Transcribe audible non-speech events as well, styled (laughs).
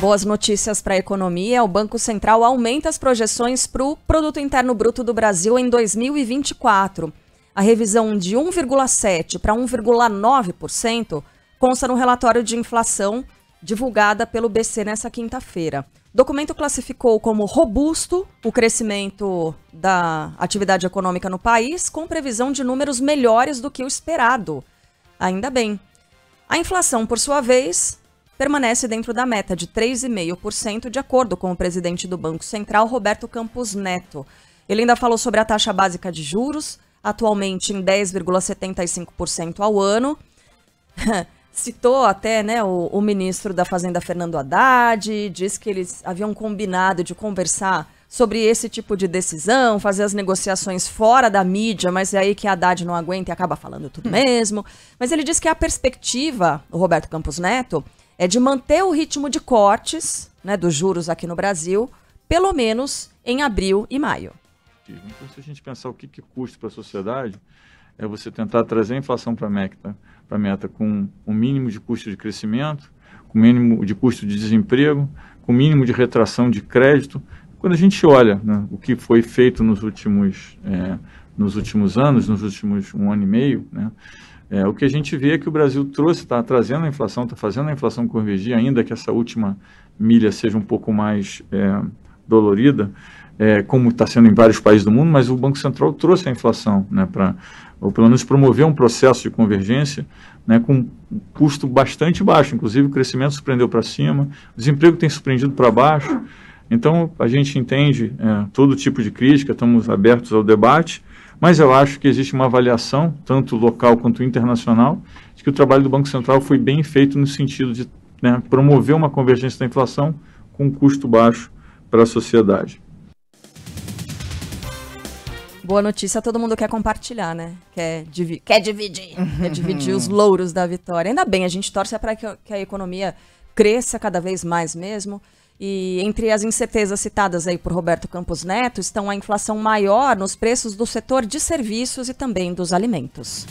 Boas notícias para a economia. O Banco Central aumenta as projeções para o Produto Interno Bruto do Brasil em 2024. A revisão de 1,7% para 1,9% consta no relatório de inflação divulgada pelo BC nesta quinta-feira. O documento classificou como robusto o crescimento da atividade econômica no país, com previsão de números melhores do que o esperado. Ainda bem. A inflação, por sua vez, permanece dentro da meta de 3,5%, de acordo com o presidente do Banco Central, Roberto Campos Neto. Ele ainda falou sobre a taxa básica de juros, atualmente em 10,75% ao ano. (laughs) Citou até né, o, o, ministro da Fazenda, Fernando Haddad, disse que eles haviam combinado de conversar sobre esse tipo de decisão, fazer as negociações fora da mídia, mas é aí que a Haddad não aguenta e acaba falando tudo hum. mesmo. Mas ele diz que a perspectiva, o Roberto Campos Neto, é de manter o ritmo de cortes né, dos juros aqui no Brasil, pelo menos em abril e maio. Então, se a gente pensar o que, que custa para a sociedade, é você tentar trazer a inflação para a meta, meta com o um mínimo de custo de crescimento, com o mínimo de custo de desemprego, com o mínimo de retração de crédito, quando a gente olha né, o que foi feito nos últimos, é, nos últimos anos, nos últimos um ano e meio, né, é, o que a gente vê é que o Brasil trouxe, está trazendo a inflação, está fazendo a inflação convergir, ainda que essa última milha seja um pouco mais é, dolorida, é, como está sendo em vários países do mundo, mas o Banco Central trouxe a inflação né, para, ou pelo menos promover um processo de convergência né, com um custo bastante baixo, inclusive o crescimento surpreendeu para cima, o desemprego tem surpreendido para baixo, então, a gente entende é, todo tipo de crítica, estamos abertos ao debate, mas eu acho que existe uma avaliação, tanto local quanto internacional, de que o trabalho do Banco Central foi bem feito no sentido de né, promover uma convergência da inflação com um custo baixo para a sociedade. Boa notícia, todo mundo quer compartilhar, né? Quer, divi quer dividir, quer dividir os louros da vitória. Ainda bem, a gente torce para que, que a economia cresça cada vez mais mesmo. E entre as incertezas citadas aí por Roberto Campos Neto estão a inflação maior nos preços do setor de serviços e também dos alimentos.